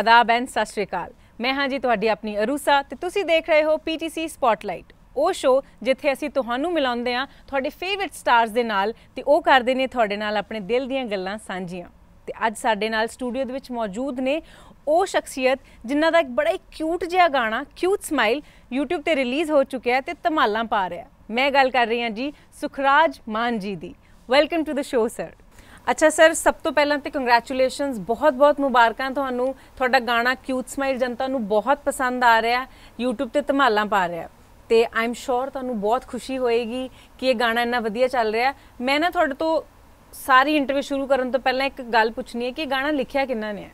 ਅਦਾਬ and ਸਤਿ ਸ਼੍ਰੀ ਅਕਾਲ ਮੈਂ ਹਾਂ ਜੀ ਤੁਹਾਡੀ ਆਪਣੀ ਅਰੂਸਾ ਤੇ ਤੁਸੀਂ ਦੇਖ ਰਹੇ ਹੋ ਪੀਟੀਸੀ ਸਪੌਟਲਾਈਟ ਉਹ ਸ਼ੋ ਜਿੱਥੇ ਅਸੀਂ ਤੁਹਾਨੂੰ ਮਿਲਾਉਂਦੇ ਆ ਤੁਹਾਡੇ ਫੇਵਰਿਟ ਸਟਾਰਸ ਦੇ ਨਾਲ ਤੇ ਉਹ ਕਰਦੇ ਨੇ ਤੁਹਾਡੇ ਨਾਲ ਆਪਣੇ ਦਿਲ ਦੀਆਂ ਗੱਲਾਂ ਸਾਂਝੀਆਂ ਤੇ ਅੱਜ ਸਾਡੇ ਨਾਲ ਸਟੂਡੀਓ ਦੇ ਵਿੱਚ ਮੌਜੂਦ ਨੇ ਉਹ ਸ਼ਖਸੀਅਤ ਜਿਨ੍ਹਾਂ ਦਾ ਇੱਕ ਬੜਾ ਹੀ ਕਿਊਟ ਜਿਹਾ ਗਾਣਾ ਕਿਊਟ ਸਮਾਈਲ YouTube ਤੇ ਰਿਲੀਜ਼ ਹੋ ਚੁੱਕਿਆ ਤੇ ਧਮਾਲਾਂ ਪਾ ਰਿਹਾ ਮੈਂ ਗੱਲ ਕਰ ਰਹੀ ਹਾਂ ਜੀ ਸੁਖਰਾਜ ਮਾਨ ਜੀ ਦੀ welcome to the show sir ਅੱਛਾ ਸਰ ਸਭ ਤੋਂ ਪਹਿਲਾਂ ਤੇ ਕੰਗ੍ਰੈਚੁਲੇਸ਼ਨਸ ਬਹੁਤ-ਬਹੁਤ ਮੁਬਾਰਕਾਂ ਤੁਹਾਨੂੰ ਤੁਹਾਡਾ ਗਾਣਾ ਕਿਊਟ ਸਮਾਈਲ ਜਨਤਾ ਨੂੰ ਬਹੁਤ ਪਸੰਦ ਆ ਰਿਹਾ YouTube ਤੇ ਧਮਾਲਾਂ ਪਾ ਰਿਹਾ ਤੇ ਆਮ ਸ਼ੋਰ ਤੁਹਾਨੂੰ ਬਹੁਤ ਖੁਸ਼ੀ ਹੋਏਗੀ ਕਿ ਇਹ ਗਾਣਾ ਇੰਨਾ ਵਧੀਆ ਚੱਲ ਰਿਹਾ ਮੈਂ ਨਾ ਤੁਹਾਡੇ ਤੋਂ ਸਾਰੀ ਇੰਟਰਵਿਊ ਸ਼ੁਰੂ ਕਰਨ ਤੋਂ ਪਹਿਲਾਂ ਇੱਕ ਗੱਲ ਪੁੱਛਣੀ ਹੈ ਕਿ ਇਹ ਗਾਣਾ ਲਿਖਿਆ ਕਿੰਨਾ ਨੇ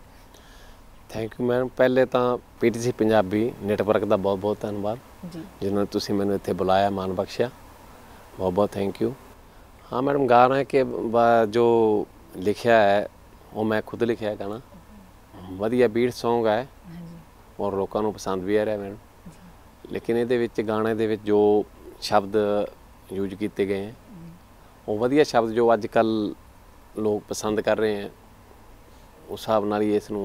ਥੈਂਕ ਯੂ ਮੈਮ ਪਹਿਲੇ ਤਾਂ ਪੀਟੀਸੀ ਪੰਜਾਬੀ ਨੈਟਵਰਕ ਦਾ ਬਹੁਤ ਬਹੁਤ ਧੰਨਵਾਦ ਜੀ ਜਿਨ੍ਹਾਂ ਨੇ ਤੁਸੀਂ ਮੈਨੂੰ ਇੱਥੇ ਬੁਲਾਇਆ ਮਾਨ ਬਖਸ਼ਿਆ ਬਹੁਤ ਬਹੁਤ ਥੈਂਕ ਯੂ ਹਾਂ ਮੈਡਮ ਗਾ ਰਹੇ ਕਿ ਜੋ ਲਿਖਿਆ ਹੈ ਉਹ ਮੈਂ ਖੁਦ ਲਿਖਿਆ ਹੈ ਗਾਣਾ ਵਧੀਆ ਬੀਟ Song ਹੈ ਔਰ ਲੋਕਾਂ ਨੂੰ ਪਸੰਦ ਵੀ ਆ ਰਿਹਾ ਮੈਡਮ ਲੇਕਿਨ ਇਹਦੇ ਵਿੱਚ ਗਾਣੇ ਦੇ ਵਿੱਚ ਜੋ ਸ਼ਬਦ ਯੂਜ਼ ਕੀਤੇ ਗਏ ਹਨ ਉਹ ਵਧੀਆ ਸ਼ਬਦ ਜੋ ਅੱਜ ਕੱਲ ਲੋਕ ਪਸੰਦ ਕਰ ਰਹੇ ਹਨ ਉਸ ਹਿਸਾਬ ਨਾਲ ਹੀ ਇਸ ਨੂੰ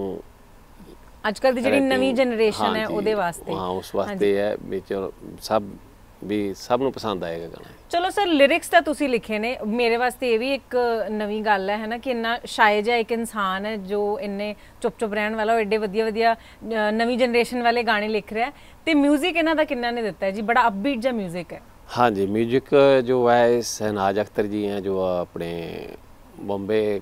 ਅੱਜ ਕੱਲ ਦੀ ਜਿਹੜੀ ਨਵੀਂ ਜਨਰੇਸ਼ਨ ਹੈ ਉਹਦੇ ਵਾਸਤੇ ਹਾਂ ਉਸ ਵਾਸਤੇ ਹੈ ਵਿੱਚ ਸਭ ਵੀ ਸਭ ਨੂੰ ਪਸੰਦ ਆਏਗਾ ਗਾਣਾ ਚਲੋ ਸਰ ਲਿਰਿਕਸ ਤਾਂ ਤੁਸੀਂ ਲਿਖੇ ਨੇ ਮੇਰੇ ਵਾਸਤੇ ਇਹ ਵੀ ਇੱਕ ਨਵੀਂ ਗੱਲ ਹੈ ਹੈਨਾ ਕਿ ਇੰਨਾ ਸ਼ਾਇਜ ਹੈ ਇੱਕ ਇਨਸਾਨ ਹੈ ਜੋ ਇੰਨੇ ਚੁੱਪ-ਚੁੱਪ ਰਹਿਣ ਵਾਲਾ ਉਹ ਐਡੇ ਵਧੀਆ ਵਧੀਆ ਨਵੀਂ ਜਨਰੇਸ਼ਨ ਵਾਲੇ ਗਾਣੇ ਲਿਖ ਰਿਹਾ ਤੇ 뮤직 ਇਹਨਾਂ ਦਾ ਕਿੰਨਾ ਨੇ ਦਿੱਤਾ ਜੀ ਬੜਾ ਅਪਬੀਟ ਜਿਹਾ 뮤직 ਹੈ हाँ 뮤직 ਜੋ ਹੈ है ਅਖਤਰ ਜੀ ਹੈ ਜੋ ਆਪਣੇ ਬੰਬੇ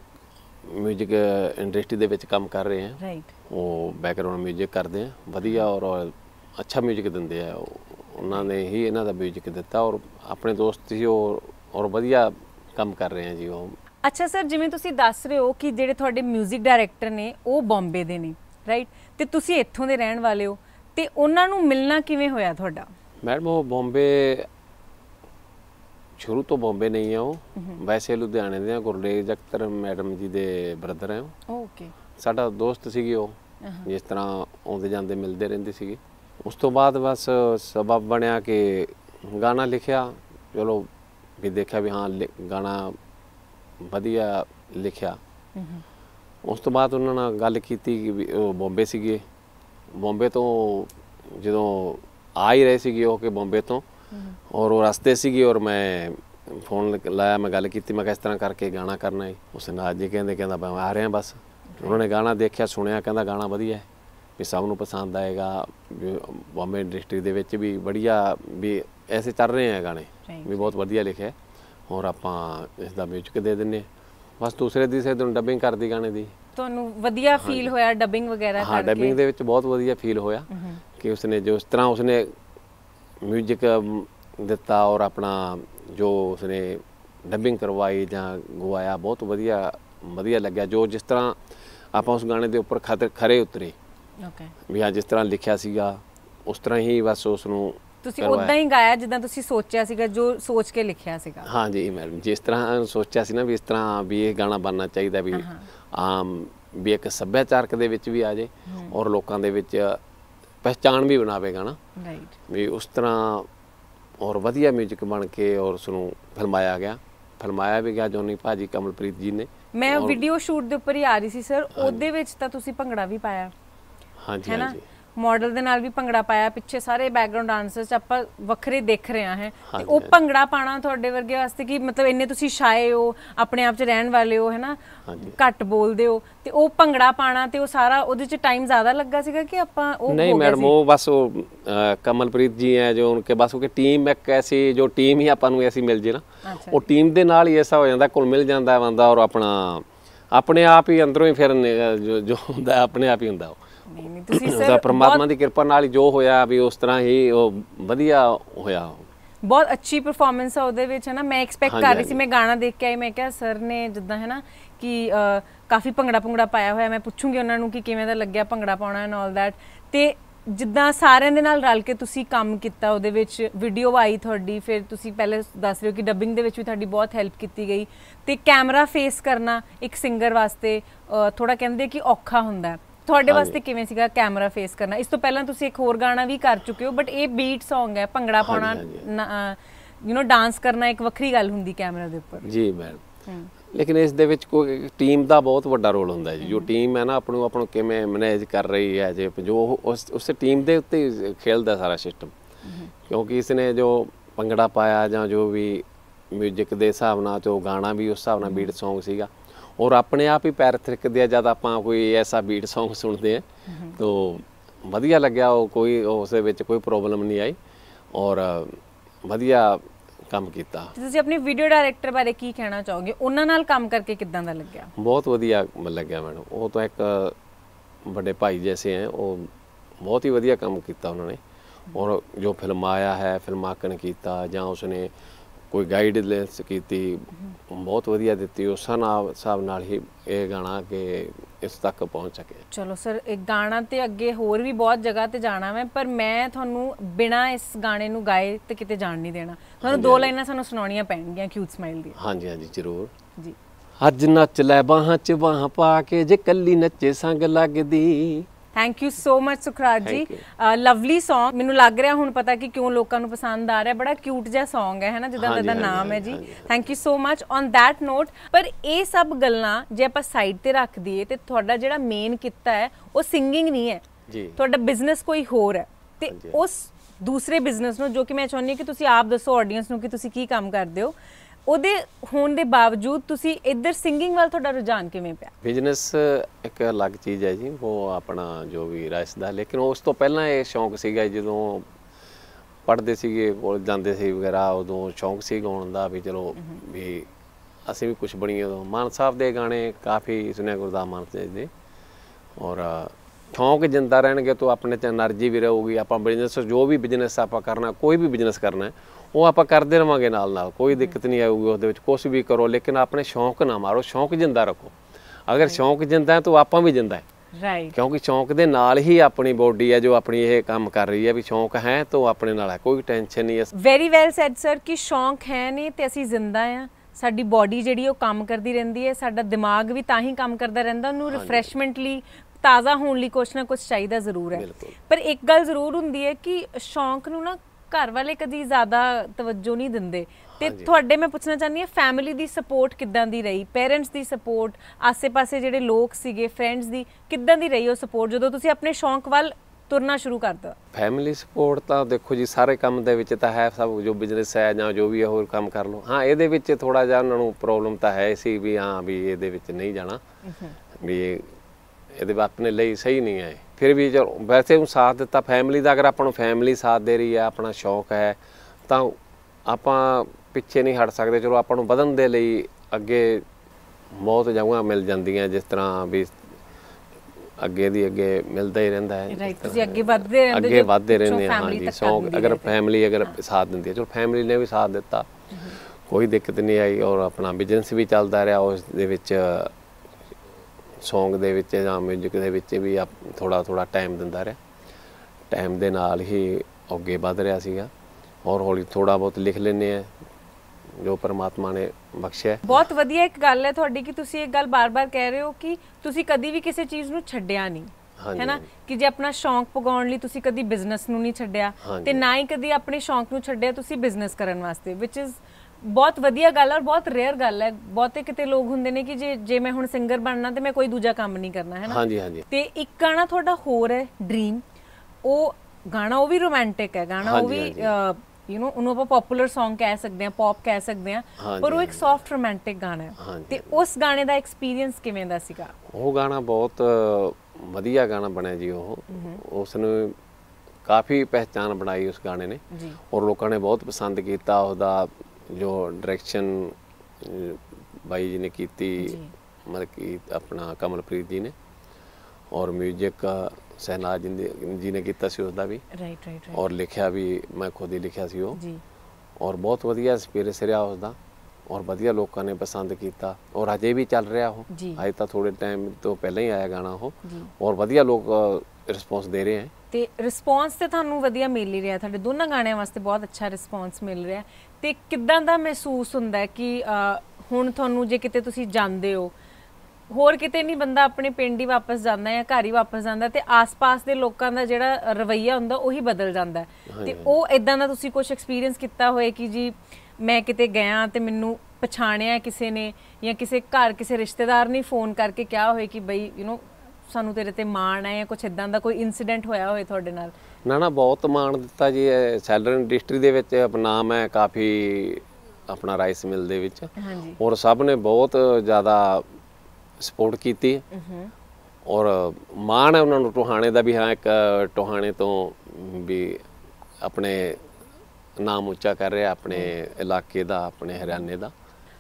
뮤직 ਇੰਡਸਟਰੀ ਦੇ ਵਿੱਚ ਕੰਮ ਕਰ ਰਹੇ हैं ਰਾਈਟ ਉਹ ਬੈਕਗ੍ਰਾਉਂਡ 뮤직 ਕਰਦੇ ਆ ਵਧੀਆ ਔਰ ਅੱਛਾ 뮤직 ਦਿੰਦੇ ਆ ਉਹ ਉਹਨਾਂ ਨੇ ਹੀ ਇਹਨਾਂ ਦਾ ਬੀਜ ਕਿ ਦਿੱਤਾ ਔਰ ਆਪਣੇ ਦੋਸਤ ਸੀ ਉਹ ਔਰ ਵਧੀਆ ਕੰਮ ਕਰ ਰਹੇ ਆ ਜੀ ਉਹ ਅੱਛਾ ਸਰ ਜਿਵੇਂ ਤੁਸੀਂ ਦੱਸ ਰਹੇ ਹੋ ਕਿ ਜਿਹੜੇ ਤੁਹਾਡੇ 뮤직 ਡਾਇਰੈਕਟਰ ਨੇ ਉਹ ਬੰਬੇ ਦੇ ਨੇ ਰਾਈਟ ਤੇ ਤੁਸੀਂ ਇੱਥੋਂ ਦੇ ਰਹਿਣ ਵਾਲੇ ਹੋ ਤੇ ਉਹਨਾਂ ਨੂੰ ਮਿਲਣਾ ਕਿਵੇਂ ਹੋਇਆ ਤੁਹਾਡਾ ਮੈਡਮ ਉਹ ਬੰਬੇ ਸ਼ੁਰੂ ਤੋਂ ਬੰਬੇ ਨਹੀਂ ਆ ਉਹ ਵੈਸੇ ਲੁਧਿਆਣੇ ਦੇ ਆ ਗੁਰਦੇਵ ਜਗਤਰ ਮੈਡਮ ਜੀ ਦੇ ਬ੍ਰਦਰ ਆ ਉਹ ਓਕੇ ਸਾਡਾ ਦੋਸਤ ਸੀਗੇ ਉਹ ਜਿਸ ਤਰ੍ਹਾਂ ਆਉਂਦੇ ਜਾਂਦੇ ਮਿਲਦੇ ਰਹਿੰਦੇ ਸੀਗੇ ਉਸ ਤੋਂ ਬਾਅਦ ਬਸ ਸਬਬ ਬਣਿਆ ਕਿ ਗਾਣਾ ਲਿਖਿਆ ਚਲੋ ਵੀ ਦੇਖਿਆ ਵੀ ਹਾਂ ਗਾਣਾ ਵਧੀਆ ਲਿਖਿਆ ਉਸ ਤੋਂ ਬਾਅਦ ਉਹਨਾਂ ਨਾਲ ਗੱਲ ਕੀਤੀ ਕਿ ਉਹ ਬੰਬੇ ਸੀਗੇ ਬੰਬੇ ਤੋਂ ਜਦੋਂ ਆ ਹੀ ਰਹੇ ਸੀਗੇ ਉਹ ਕਿ ਬੰਬੇ ਤੋਂ ਔਰ ਉਹ ਰਸਤੇ ਸੀਗੇ ਔਰ ਮੈਂ ਫੋਨ ਲਾਇਆ ਮੈਂ ਗੱਲ ਕੀਤੀ ਮੈਂ ਕਿ ਇਸ ਤਰ੍ਹਾਂ ਕਰਕੇ ਗਾਣਾ ਕਰਨਾ ਹੈ ਉਸ ਨਾਲ ਜੀ ਕਹਿੰਦੇ ਕਹਿੰਦਾ ਮੈਂ ਆ ਰਿਹਾ ਬਸ ਉਹਨਾਂ ਨੇ ਗਾਣਾ ਦੇਖਿਆ ਸੁਣਿਆ ਕਹਿੰਦਾ ਗਾਣਾ ਵਧੀਆ ਹੈ ਵੀ ਸਭ ਨੂੰ ਪਸੰਦ ਆਏਗਾ ਬੰਬੇ ਇੰਡਸਟਰੀ ਦੇ ਵਿੱਚ ਵੀ ਬੜੀਆ ਵੀ ਐਸੇ ਚੱਲ ਰਹੇ ਆ ਗਾਣੇ ਵੀ ਬਹੁਤ ਵਧੀਆ ਲਿਖਿਆ ਹੋਰ ਆਪਾਂ ਇਸ ਦਾ ਮਿਊਜ਼ਿਕ ਦੇ ਦਿੰਨੇ ਬਸ ਦੂਸਰੇ ਦਿਨ ਸੇ ਦਿਨ ਡਬਿੰਗ ਕਰਦੀ ਗਾਣੇ ਦੀ ਤੁਹਾਨੂੰ ਵਧੀਆ ਫੀਲ ਹੋਇਆ ਡਬਿੰਗ ਵਗੈਰਾ ਕਰਕੇ ਹਾਂ ਡਬਿੰਗ ਦੇ ਵਿੱਚ ਬਹੁਤ ਵਧੀਆ ਫੀਲ ਹੋਇਆ ਕਿ ਉਸਨੇ ਜੋ ਇਸ ਤਰ੍ਹਾਂ ਉਸਨੇ ਮਿਊਜ਼ਿਕ ਦਿੱਤਾ ਔਰ ਆਪਣਾ ਜੋ ਉਸਨੇ ਡਬਿੰਗ ਕਰਵਾਈ ਜਾਂ ਗਵਾਇਆ ਬਹੁਤ ਵਧੀਆ ਵਧੀਆ ਲੱਗਿਆ ਜੋ ਜਿਸ ਤਰ੍ਹਾਂ ਆਪਾਂ ਉਸ ਗਾਣੇ ਦੇ ਉੱਪਰ ਖਰੇ ਉਤਰੇ ਓਕੇ ਵੀ ਹਾਂ ਜਿਸ ਤਰ੍ਹਾਂ ਲਿਖਿਆ ਸੀਗਾ ਉਸ ਤਰ੍ਹਾਂ ਹੀ ਬਸ ਉਸ ਨੂੰ ਤੁਸੀਂ ਉਦਾਂ ਹੀ ਗਾਇਆ ਜਿੱਦਾਂ ਤੁਸੀਂ ਸੋਚਿਆ ਸੀਗਾ ਜੋ ਸੋਚ ਕੇ ਲਿਖਿਆ ਸੀਗਾ ਹਾਂ ਜੀ ਮੈਡਮ ਜਿਸ ਤਰ੍ਹਾਂ ਸੋਚਿਆ ਸੀ ਨਾ ਵੀ ਇਸ ਤਰ੍ਹਾਂ ਵੀ ਇਹ ਗਾਣਾ ਬਣਨਾ ਚਾਹੀਦਾ ਵੀ ਆਮ ਵੀ ਇੱਕ ਸੱਭਿਆਚਾਰਕ ਦੇ ਵਿੱਚ ਵੀ ਆ ਜੇ ਔਰ ਲੋਕਾਂ ਦੇ ਵਿੱਚ ਪਛਾਣ ਵੀ ਬਣਾਵੇ ਗਾਣਾ ਰਾਈਟ ਵੀ ਉਸ ਤਰ੍ਹਾਂ ਔਰ ਵਧੀਆ 뮤직 ਬਣ ਕੇ ਔਰ ਉਸ ਨੂੰ ਫਿਲਮਾਇਆ ਗਿਆ ਫਿਲਮਾਇਆ ਵੀ ਗਿਆ ਜੋਨੀ ਭਾਜੀ ਕਮਲਪ੍ਰੀਤ ਜੀ ਨੇ ਮੈਂ ਵੀਡੀਓ ਸ਼ੂਟ ਦੇ ਉੱਪਰ ਹੀ ਆ ਰਹੀ ਸੀ ਸਰ ਉਹਦੇ ਵਿੱਚ ਤਾਂ ਤੁਸੀਂ ਭੰਗੜਾ ਵੀ ਪਾਇਆ ਹਾਂਜੀ ਹਾਂਜੀ ਮਾਡਲ ਦੇ ਨਾਲ ਵੀ ਭੰਗੜਾ ਪਾਇਆ ਪਿੱਛੇ ਸਾਰੇ ਬੈਕਗ੍ਰਾਉਂਡ ਡਾਂਸਰਸ ਆਪਾਂ ਵੱਖਰੇ ਦੇਖ ਰਹੇ ਹਾਂ ਤੇ ਉਹ ਭੰਗੜਾ ਪਾਣਾ ਤੁਹਾਡੇ ਵਰਗੇ ਵਾਸਤੇ ਕੀ ਮਤਲਬ ਇੰਨੇ ਤੁਸੀਂ ਸ਼ਾਏ ਹੋ ਆਪਣੇ ਆਪ 'ਚ ਰਹਿਣ ਵਾਲੇ ਹੋ ਹੈਨਾ ਘੱਟ ਬੋਲਦੇ ਹੋ ਤੇ ਉਹ ਭੰਗੜਾ ਪਾਣਾ ਤੇ ਉਹ ਸਾਰਾ ਉਹਦੇ 'ਚ ਟਾਈਮ ਜ਼ਿਆਦਾ ਲੱਗਾ ਸੀਗਾ ਕਿ ਆਪਾਂ ਉਹ ਨਹੀਂ ਮੈਡਮ ਉਹ ਬਸ ਉਹ ਕਮਲਪ੍ਰੀਤ ਜੀ ਹੈ ਜੋ ਉਹਨਾਂ ਕੇ ਬਸ ਉਹ ਕਿ ਟੀਮ ਐ ਕੈਸੀ ਜੋ ਟੀਮ ਹੀ ਆਪਾਂ ਨੂੰ ਐਸੀ ਮਿਲ ਜੇ ਨਾ ਉਹ ਟੀਮ ਦੇ ਨਾਲ ਹੀ ਐਸਾ ਹੋ ਜਾਂਦਾ ਕੁਲ ਮਿਲ ਜਾਂਦਾ ਬੰਦਾ ਔਰ ਆਪਣਾ ਆਪਣੇ ਆਪ ਹੀ ਅੰਦਰੋਂ ਹੀ ਫਿਰ ਜੋ ਹੁੰਦਾ ਆਪਣੇ ਆਪ ਹੀ ਹੁੰਦਾ ਉਹ ਨਹੀਂ ਨਹੀਂ ਤੁਸੀਂ ਸਰ ਉਹਦਾ ਪ੍ਰਮਾਤਮਾ ਦੀ ਕਿਰਪਾ ਨਾਲ ਹੀ ਜੋ ਹੋਇਆ ਵੀ ਉਸ ਤਰ੍ਹਾਂ ਹੀ ਉਹ ਵਧੀਆ ਹੋਇਆ ਬਹੁਤ ਅੱਛੀ ਪਰਫਾਰਮੈਂਸ ਆ ਉਹਦੇ ਵਿੱਚ ਹੈ ਨਾ ਮੈਂ ਐਕਸਪੈਕਟ ਕਰ ਰਹੀ ਸੀ ਮੈਂ ਗਾਣਾ ਦੇਖ ਕੇ ਆਈ ਮੈਂ ਕਿਹਾ ਸਰ ਨੇ ਜਿੱਦਾਂ ਹੈ ਨਾ ਕਿ ਕਾਫੀ ਭੰਗੜਾ ਭੰਗੜਾ ਪਾਇਆ ਹੋਇਆ ਮੈਂ ਪੁੱਛੂੰਗੀ ਉਹਨਾਂ ਨੂੰ ਕਿ ਕਿਵੇਂ ਦਾ ਲੱਗਿਆ ਭੰਗੜਾ ਪਾਉਣਾ ਐਂਡ 올 ਦੈਟ ਤੇ ਜਿੱਦਾਂ ਸਾਰਿਆਂ ਦੇ ਨਾਲ ਰਲ ਕੇ ਤੁਸੀਂ ਕੰਮ ਕੀਤਾ ਉਹਦੇ ਵਿੱਚ ਵੀਡੀਓ ਆਈ ਤੁਹਾਡੀ ਫਿਰ ਤੁਸੀਂ ਪਹਿਲੇ ਦੱਸ ਰਹੇ ਹੋ ਕਿ ਡੱਬਿੰਗ ਦੇ ਵਿੱਚ ਵੀ ਤੁਹਾਡੀ ਬਹੁਤ ਹੈਲਪ ਕੀਤੀ ਗਈ ਤੇ ਕੈਮਰਾ ਫੇਸ ਕਰਨਾ ਇੱਕ ਸਿੰਗਰ ਵਾਸਤੇ ਥੋੜਾ ਕਹਿੰਦੇ ਕਿ ਔਖਾ ਹੁੰਦਾ ਤੁਹਾਡੇ ਵਾਸਤੇ ਕਿਵੇਂ ਸੀਗਾ ਕੈਮਰਾ ਫੇਸ ਕਰਨਾ ਇਸ ਤੋਂ ਪਹਿਲਾਂ ਤੁਸੀਂ ਇੱਕ ਹੋਰ ਗਾਣਾ ਵੀ ਕਰ ਚੁੱਕੇ ਹੋ ਬਟ ਇਹ ਬੀਟ Song ਹੈ ਭੰਗੜਾ ਪਾਉਣਾ ਯੂ نو ਡਾਂਸ ਕਰਨਾ ਇੱਕ ਵੱਖਰੀ ਗੱਲ ਹੁੰਦੀ ਕੈਮਰਾ ਦੇ ਉੱਪਰ ਜੀ ਮੈਡਮ ਲੇਕਿਨ ਇਸ ਦੇ ਵਿੱਚ ਕੋਈ ਟੀਮ ਦਾ ਬਹੁਤ ਵੱਡਾ ਰੋਲ ਹੁੰਦਾ ਹੈ ਜੋ ਟੀਮ ਹੈ ਨਾ ਆਪਣੂ ਆਪਣੂ ਕਿਵੇਂ ਮੈਨੇਜ ਕਰ ਰਹੀ ਹੈ ਜੇ ਜੋ ਉਸ ਉਸ ਟੀਮ ਦੇ ਉੱਤੇ ਖੇਲਦਾ ਸਾਰਾ ਸਿਸਟਮ ਕਿਉਂਕਿ ਇਸ ਨੇ ਜੋ ਪੰਗੜਾ ਪਾਇਆ ਜਾਂ ਜੋ ਵੀ ਮਿਊਜ਼ਿਕ ਦੇ ਹਿਸਾਬ ਨਾਲ ਤੇ ਉਹ ਗਾਣਾ ਵੀ ਉਸ ਹਿਸਾਬ ਨਾਲ ਬੀਟ Song ਸੀਗਾ ਔਰ ਆਪਣੇ ਆਪ ਹੀ ਪੈਰ ਥਿਰਕਦੇ ਆ ਜਦ ਆਪਾਂ ਕੋਈ ਐਸਾ ਬੀਟ Song ਸੁਣਦੇ ਆ ਤੋ ਵਧੀਆ ਲੱਗਿਆ ਉਹ ਕੋਈ ਉਸ ਦੇ ਵਿੱਚ ਕੋਈ ਪ੍ਰੋਬਲਮ ਨਹੀਂ ਆਈ ਔਰ ਵਧੀਆ ਕੰਮ ਕੀਤਾ ਤੁਸੀਂ ਆਪਣੇ ਵੀਡੀਓ ਡਾਇਰੈਕਟਰ ਬਾਰੇ ਕੀ ਕਹਿਣਾ ਚਾਹੋਗੇ ਉਹਨਾਂ ਨਾਲ ਕੰਮ ਕਰਕੇ ਕਿਦਾਂ ਦਾ ਲੱਗਿਆ ਬਹੁਤ ਵਧੀਆ ਲੱਗਿਆ ਮੈਨੂੰ ਉਹ ਤਾਂ ਇੱਕ ਵੱਡੇ ਭਾਈ ਜੈਸੇ ਹੈ ਉਹ ਬਹੁਤ ਹੀ ਵਧੀਆ ਕੰਮ ਕੀਤਾ ਉਹਨਾਂ ਨੇ ਔਰ ਜੋ ਫਿਲਮ ਆਇਆ ਹੈ ਫਿਲਮਾਕਨ ਕੀਤਾ ਜਾਂ ਉਸਨੇ ਕੋਈ ਗਾਈਡ ਸਕੀ ਕੀਤੀ ਬਹੁਤ ਵਧੀਆ ਦਿੱਤੀ ਉਸ ਨਾਲ ਸਾਹਿਬ ਨਾਲ ਹੀ ਇਹ ਗਾਣਾ ਕਿ ਇਸ ਤੱਕ ਪਹੁੰਚ ਸਕੇ ਚਲੋ ਸਰ ਇੱਕ ਗਾਣਾ ਤੇ ਅੱਗੇ ਹੋਰ ਵੀ ਬਹੁਤ ਜਗ੍ਹਾ ਤੇ ਜਾਣਾ ਮੈਂ ਪਰ ਮੈਂ ਤੁਹਾਨੂੰ ਬਿਨਾ ਇਸ ਗਾਣੇ ਨੂੰ ਗਾਏ ਤੇ ਕਿਤੇ ਜਾਣ ਨਹੀਂ ਦੇਣਾ ਤੁਹਾਨੂੰ ਦੋ ਲਾਈਨਾਂ ਸਾਨੂੰ ਸੁਣਾਉਣੀਆਂ ਪੈਣਗੀਆਂ ਕਿਊਟ ਸਮਾਈਲ ਦੀ ਹਾਂਜੀ ਹਾਂਜੀ ਜ਼ਰੂਰ ਜੀ ਅੱਜ ਨੱਚ ਲੈ ਬਾਹਾਂ ਚ ਬਾਹਾਂ ਪਾ ਕੇ ਜੇ ਕੱਲੀ ਨੱਚੇ ਸੰਗ ਲੱਗਦੀ thank you so much Sukhraj ji lovely Song ਮੈਨੂੰ ਲੱਗ ਰਿਹਾ ਹੁਣ ਪਤਾ ਕਿ ਕਿਉਂ ਲੋਕਾਂ ਨੂੰ ਪਸੰਦ ਆ ਰਿਹਾ ਬੜਾ ਕਿਊਟ ਜਿਹਾ Song ਹੈ ਹੈਨਾ ਜਿੱਦਾਂ ਦਾ ਨਾਮ ਹੈ ਜੀ thank you so much on that note ਪਰ ਇਹ ਸਭ ਗੱਲਾਂ ਜੇ ਆਪਾਂ ਸਾਈਡ ਤੇ ਰੱਖ ਦਈਏ ਤੇ ਤੁਹਾਡਾ ਜਿਹੜਾ ਮੇਨ ਕਿੱਤਾ ਹੈ ਉਹ ਸਿੰਗਿੰਗ ਨਹੀਂ ਹੈ ਜੀ ਤੁਹਾਡਾ ਬਿਜ਼ਨਸ ਕੋਈ ਹੋਰ ਹੈ ਤੇ ਉਸ ਦੂਸਰੇ ਬਿਜ਼ਨਸ ਨੂੰ ਜੋ ਕਿ ਮੈਂ ਚਾਹੁੰਦੀ ਹਾਂ ਕਿ ਤੁਸੀਂ ਆਪ ਦੱਸੋ ਆਡੀਅנס ਨੂੰ ਕਿ ਤੁਸੀਂ ਕੀ ਕੰਮ ਕਰਦੇ ਹੋ ਉਹਦੇ ਹੋਣ ਦੇ ਬਾਵਜੂਦ ਤੁਸੀਂ ਇੱਧਰ ਸਿੰਗਿੰਗ ਵੱਲ ਤੁਹਾਡਾ ਰੁਝਾਨ ਕਿਵੇਂ ਪਿਆ ਬਿਜ਼ਨਸ ਇੱਕ ਅਲੱਗ ਚੀਜ਼ ਹੈ ਜੀ ਉਹ ਆਪਣਾ ਜੋ ਵੀ ਰਸ ਦਾ ਲੇਕਿਨ ਉਸ ਤੋਂ ਪਹਿਲਾਂ ਇਹ ਸ਼ੌਂਕ ਸੀਗਾ ਜਦੋਂ ਪੜਦੇ ਸੀਗੇ ਕੋਲ ਜਾਂਦੇ ਸੀ ਵਗੈਰਾ ਉਦੋਂ ਸ਼ੌਂਕ ਸੀ ਗਾਉਣ ਦਾ ਵੀ ਚਲੋ ਵੀ ਅਸੀਂ ਵੀ ਕੁਝ ਬਣੀਏ ਉਦੋਂ ਮਾਨ ਸਾਹਿਬ ਦੇ ਗਾਣੇ ਕਾਫੀ ਸੁਣਿਆ ਗੁਰਦਾਸ ਮਾਨ ਸਾਹਿਬ ਦੇ ਔਰ ਸ਼ੌਂਕ ਜਿੰਦਾ ਰਹਿਣਗੇ ਤਾਂ ਆਪਣੇ ਤੇ એનર્ਜੀ ਵੀ ਰਹੂਗੀ ਆਪਾਂ ਬਿਜ਼ਨਸ ਜੋ ਵੀ ਬਿਜ਼ਨਸ ਆਪਾਂ ਕਰਨਾ ਕੋਈ ਵੀ ਬਿਜ਼ਨਸ ਕਰਨਾ ਉਹ ਆਪਾਂ ਕਰਦੇ ਰਵਾਂਗੇ ਨਾਲ ਨਾਲ ਕੋਈ ਦਿੱਕਤ ਨਹੀਂ ਆਊਗੀ ਉਸ ਦੇ ਵਿੱਚ ਕੁਝ ਵੀ ਕਰੋ ਲੇਕਿਨ ਆਪਣੇ ਸ਼ੌਂਕ ਨਾ ਮਾਰੋ ਸ਼ੌਂਕ ਜਿੰਦਾ ਰੱਖੋ ਅਗਰ ਸ਼ੌਂਕ ਜਿੰਦਾ ਹੈ ਤਾਂ ਆਪਾਂ ਵੀ ਜਿੰਦਾ ਹੈ ਰਾਈਟ ਕਿਉਂਕਿ ਸ਼ੌਂਕ ਦੇ ਨਾਲ ਹੀ ਆਪਣੀ ਬੋਡੀ ਹੈ ਜੋ ਆਪਣੀ ਇਹ ਕੰਮ ਕਰ ਰਹੀ ਹੈ ਵੀ ਸ਼ੌਂਕ ਹੈ ਤਾਂ ਆਪਣੇ ਨਾਲ ਹੈ ਕੋਈ ਟੈਨਸ਼ਨ ਨਹੀਂ ਹੈ ਵੈਰੀ ਵੈਲ ਸੈਡ ਸਰ ਕਿ ਸ਼ੌਂਕ ਹੈ ਨਹੀਂ ਤੇ ਅਸੀਂ ਜ਼ਿੰਦਾ ਆ ਸਾਡੀ ਬਾਡੀ ਜਿਹੜੀ ਉਹ ਕੰਮ ਕਰਦੀ ਰਹਿੰਦੀ ਹੈ ਸਾਡਾ ਦਿਮਾਗ ਵੀ ਤਾਂ ਹੀ ਕੰਮ ਕਰਦਾ ਰਹਿੰਦਾ ਉਹਨੂੰ ਰਿਫਰੈਸ਼ਮੈਂਟ ਲਈ ਤਾਜ਼ਾ ਹੋਣ ਲਈ ਕੁਛ ਨਾ ਕੁਛ ਚਾਹੀਦਾ ਜ਼ਰੂਰ ਹੈ ਪਰ ਇੱਕ ਗੱਲ ਜ਼ਰੂਰ ਹੁੰਦੀ ਹੈ ਕਿ ਸ਼ੌਂਕ ਨੂੰ ਨਾ ਘਰ ਵਾਲੇ ਕਦੀ ਜ਼ਿਆਦਾ ਤਵੱਜੋ ਨਹੀਂ ਦਿੰਦੇ ਤੇ ਤੁਹਾਡੇ ਮੈਂ ਪੁੱਛਣਾ ਚਾਹੁੰਦੀ ਹਾਂ ਫੈਮਿਲੀ ਦੀ ਸਪੋਰਟ ਕਿੱਦਾਂ ਦੀ ਰਹੀ ਪੇਰੈਂਟਸ ਦੀ ਸਪੋਰਟ ਆਸ ਪਾਸੇ ਜਿਹੜੇ ਲੋਕ ਸੀਗੇ ਫਰੈਂਡਸ ਦੀ ਕਿੱਦਾਂ ਦੀ ਰਹੀ ਉਹ ਸਪੋਰਟ ਜਦੋਂ ਤੁਸੀਂ ਆਪਣੇ ਸ਼ੌਂਕ ਵੱਲ ਤੁਰਨਾ ਸ਼ੁਰੂ ਕਰਤਾ ਫੈਮਿਲੀ ਸਪੋਰਟ ਤਾਂ ਦੇਖੋ ਜੀ ਸਾਰੇ ਕੰਮ ਦੇ ਵਿੱਚ ਤਾਂ ਹੈ ਸਭ ਜੋ ਬਿਜ਼ਨਸ ਹੈ ਜਾਂ ਜੋ ਵੀ ਹੋਰ ਕੰਮ ਕਰ ਲਓ ਹਾਂ ਇਹਦੇ ਵਿੱਚ ਥੋੜਾ ਜਿਹਾ ਉਹਨਾਂ ਨੂੰ ਪ੍ਰੋਬਲਮ ਤਾਂ ਹੈ ਸੀ ਵੀ ਹਾਂ ਵੀ ਇਹਦੇ ਵਿੱਚ ਨਹੀਂ ਜਾਣਾ ਵੀ ਇਹਦੇ ਆਪਣੇ ਲਈ ਸਹੀ ਨਹੀਂ ਹੈ ਫਿਰ ਵੀ ਜੇ ਵੈਸੇ ਉਹ ਸਾਥ ਦਿੱਤਾ ਫੈਮਿਲੀ ਦਾ ਅਗਰ ਆਪਾਂ ਨੂੰ ਫੈਮਿਲੀ ਸਾਥ ਦੇ ਰਹੀ ਹੈ ਆਪਣਾ ਸ਼ੌਕ ਹੈ ਤਾਂ ਆਪਾਂ ਪਿੱਛੇ ਨਹੀਂ ਹਟ ਸਕਦੇ ਚਲੋ ਆਪਾਂ ਨੂੰ ਵਧਣ ਦੇ ਲਈ ਅੱਗੇ ਮੌਤ ਜਗ੍ਹਾ ਮਿਲ ਜਾਂਦੀਆਂ ਜਿਸ ਤਰ੍ਹਾਂ ਵੀ ਅੱਗੇ ਦੀ ਅੱਗੇ ਮਿਲਦਾ ਹੀ ਰਹਿੰਦਾ ਹੈ ਰਾਈਟ ਤੁਸੀਂ ਅੱਗੇ ਵਧਦੇ ਰਹਿੰਦੇ ਅੱਗੇ ਵਧਦੇ ਰਹਿੰਦੇ ਹਾਂ ਜੀ ਸੌਂਗ ਅਗਰ ਫੈਮਿਲੀ ਅਗਰ ਸਾਥ ਦਿੰਦੀ ਹੈ ਚਲੋ ਫੈਮਿਲੀ ਨੇ ਵੀ ਸਾਥ ਦਿੱਤਾ ਕੋਈ ਦਿੱਕਤ ਨਹੀਂ ਆਈ ਔਰ ਆਪਣਾ ਬਿਜ਼ਨਸ ਵੀ ਚੱਲਦਾ ਰਿਹਾ ਉਸ ਦੇ ਵਿੱਚ ਸੌਂਗ ਦੇ ਵਿੱਚ ਜਾਂ 뮤직 ਦੇ ਵਿੱਚ ਵੀ ਆ ਥੋੜਾ ਥੋੜਾ ਟਾਈਮ ਦਿੰਦਾ ਰਿਹਾ ਟਾਈਮ ਦੇ ਨਾਲ ਹੀ ਅੱਗੇ ਵਧ ਰਿਹਾ ਸੀਗਾ ਔਰ ਹੌਲੀ ਥੋੜਾ ਬਹੁਤ ਲਿਖ ਲੈਨੇ ਆ ਜੋ ਪਰਮਾਤਮਾ ਨੇ ਬਖਸ਼ਿਆ ਬਹੁਤ ਵਧੀਆ ਇੱਕ ਗੱਲ ਹੈ ਤੁਹਾਡੀ ਕਿ ਤੁਸੀਂ ਇਹ ਗੱਲ ਬਾਰ-ਬਾਰ ਕਹਿ ਰਹੇ ਹੋ ਕਿ ਤੁਸੀਂ ਕਦੀ ਵੀ ਕਿਸੇ ਚੀਜ਼ ਨੂੰ ਛੱਡਿਆ ਨਹੀਂ ਹੈ ਨਾ ਕਿ ਜੇ ਆਪਣਾ ਸ਼ੌਂਕ ਪਗਾਉਣ ਲਈ ਤੁਸੀਂ ਕਦੀ ਬਿਜ਼ਨਸ ਨੂੰ ਨਹੀਂ ਛੱਡਿਆ ਤੇ ਨਾ ਹੀ ਕਦੀ ਆਪਣੇ ਸ਼ੌਂਕ ਨੂੰ ਛੱਡਿਆ ਤੁਸੀਂ ਬਿਜ਼ਨਸ ਕਰਨ ਵਾਸਤੇ ਵਿਚ ਇਜ਼ ਬਹੁਤ ਵਧੀਆ ਗੱਲ ਔਰ ਬਹੁਤ ਰੇਅਰ ਗੱਲ ਹੈ ਬਹੁਤੇ ਕਿਤੇ ਲੋਕ ਹੁੰਦੇ ਨੇ ਕਿ ਜੇ ਜੇ ਮੈਂ ਹੁਣ ਸਿੰਗਰ ਬਣਨਾ ਤੇ ਮੈਂ ਕੋਈ ਦੂਜਾ ਕੰਮ ਨਹੀਂ ਕਰਨਾ ਹੈ ਨਾ ਹਾਂਜੀ ਹਾਂਜੀ ਤੇ ਇੱਕ ਗਾਣਾ ਤੁਹਾਡਾ ਹੋਰ ਹੈ ਡ੍ਰੀਮ ਉਹ ਗਾਣਾ ਉਹ ਵੀ ਰੋਮਾਂਟਿਕ ਹੈ ਗਾਣਾ ਉਹ ਵੀ ਯੂ نو ਉਹਨੂੰ ਆਪਾਂ ਪਪੂਲਰ Song ਕਹਿ ਸਕਦੇ ਆ ਪੌਪ ਕਹਿ ਸਕਦੇ ਆ ਪਰ ਉਹ ਇੱਕ ਸੌਫਟ ਰੋਮਾਂਟਿਕ ਗਾਣਾ ਹੈ ਤੇ ਉਸ ਗਾਣੇ ਦਾ ਐਕਸਪੀਰੀਅੰਸ ਕਿਵੇਂ ਦਾ ਸੀਗਾ ਉਹ ਗਾਣਾ ਬਹੁਤ ਵਧੀਆ ਗਾਣਾ ਬਣਿਆ ਜੀ ਉਹ ਉਸ ਨੂੰ ਕਾਫੀ ਪਹਿਚਾਨ ਬਣਾਈ ਉਸ ਗਾਣੇ ਨੇ ਔਰ ਲੋਕਾਂ ਨੇ ਬਹੁਤ ਪਸੰਦ ਕੀਤਾ ਉਹਦਾ ਜੋ ਡਾਇਰੈਕਸ਼ਨ ਬਾਈ ਜੀ ਨੇ ਕੀਤੀ ਮਤਲਬ ਕਿ ਆਪਣਾ ਕਮਲਪ੍ਰੀਤ ਜੀ ਨੇ ਔਰ 뮤직 ਸਹਿਨਾਜ ਜੀ ਨੇ ਕੀਤਾ ਸੀ ਉਹਦਾ ਵੀ ਰਾਈਟ ਰਾਈਟ ਔਰ ਲਿਖਿਆ ਵੀ ਮੈਂ ਖੁਦ ਹੀ ਲਿਖਿਆ ਸੀ ਉਹ ਜੀ ਔਰ ਬਹੁਤ ਵਧੀਆ ਐਕਸਪੀਰੀਅੰਸ ਰਿਹਾ ਉਸ ਦਾ ਔਰ ਵਧੀਆ ਲੋਕਾਂ ਨੇ ਪਸੰਦ ਕੀਤਾ ਔਰ ਅਜੇ ਵੀ ਚੱਲ ਰਿਹਾ ਉਹ ਅਜੇ ਤਾਂ ਥੋੜੇ ਟਾਈਮ ਤੋਂ ਪਹਿਲਾਂ ਹੀ ਆਇਆ ਗਾਣਾ ਉਹ ਔਰ ਵਧੀਆ ਲੋਕ ਰਿਸਪੌਂਸ ਦੇ ਰਹੇ ਹਨ ਤੇ ਰਿਸਪੌਂਸ ਤੇ ਤੁਹਾਨੂੰ ਵਧੀਆ ਮਿਲ ਹੀ ਰਿਹਾ ਤੁਹਾਡੇ ਦੋਨਾਂ ਗਾਣਿਆਂ ਵਾਸਤੇ ਬਹੁਤ ਅੱਛਾ ਰਿਸਪੌਂਸ ਮਿਲ ਰਿਹਾ ਤੇ ਕਿਦਾਂ ਦਾ ਮਹਿਸੂਸ ਹੁੰਦਾ ਕਿ ਹੁਣ ਤੁਹਾਨੂੰ ਜੇ ਕਿਤੇ ਤੁਸੀਂ ਜਾਂਦੇ ਹੋ ਹੋਰ ਕਿਤੇ ਨਹੀਂ ਬੰਦਾ ਆਪਣੇ ਪਿੰਡ ਹੀ ਵਾਪਸ ਜਾਂਦਾ ਹੈ ਘਰ ਹੀ ਵਾਪਸ ਜਾਂਦਾ ਤੇ ਆਸ-ਪਾਸ ਦੇ ਲੋਕਾਂ ਦਾ ਜਿਹੜਾ ਰਵਈਆ ਹੁੰਦਾ ਉਹੀ ਬਦਲ ਜਾਂਦਾ ਤੇ ਉਹ ਇਦਾਂ ਦਾ ਤੁਸੀਂ ਕੁਝ ਐਕਸਪੀਰੀਅੰਸ ਕੀਤਾ ਹੋਏ ਕਿ ਜੀ ਮੈਂ ਕਿਤੇ ਗਿਆ ਤੇ ਮੈਨੂੰ ਪਛਾਣਿਆ ਕਿਸੇ ਨੇ ਜਾਂ ਕਿਸੇ ਘਰ ਕਿਸੇ ਰਿਸ਼ਤੇਦਾਰ ਨੇ ਫੋਨ ਕਰਕੇ ਕਿਹਾ ਹੋਏ ਕਿ ਬਈ ਯੂ نو ਸਾਨੂੰ ਤੇਰੇ ਤੇ ਮਾਣ ਹੈ ਜਾਂ ਕੁਝ ਇਦਾਂ ਦਾ ਕੋਈ ਇਨਸੀਡੈਂਟ ਹੋਇਆ ਹੋਵੇ ਤੁਹਾਡੇ ਨਾਲ ਨਾ ਨਾ ਬਹੁਤ ਮਾਣ ਦਿੱਤਾ ਜੀ ਸੈਲਰ ਇੰਡਸਟਰੀ ਦੇ ਵਿੱਚ ਆਪਣਾ ਮੈਂ ਕਾਫੀ ਆਪਣਾ ਰਾਈਸ ਮਿਲ ਦੇ ਵਿੱਚ ਹਾਂਜੀ ਔਰ ਸਭ ਨੇ ਬਹੁਤ ਜ਼ਿਆਦਾ ਸਪੋਰਟ ਕੀਤੀ ਔਰ ਮਾਣ ਹੈ ਉਹਨਾਂ ਨੂੰ ਟੋਹਾਣੇ ਦਾ ਵੀ ਹਾਂ ਇੱਕ ਟੋਹਾਣੇ ਤੋਂ ਵੀ ਆਪਣੇ ਨਾਮ ਉੱਚਾ ਕਰ ਰਿਹਾ ਆਪਣੇ ਇਲਾਕੇ ਦਾ ਆਪਣੇ ਹਰਿਆਣੇ ਦਾ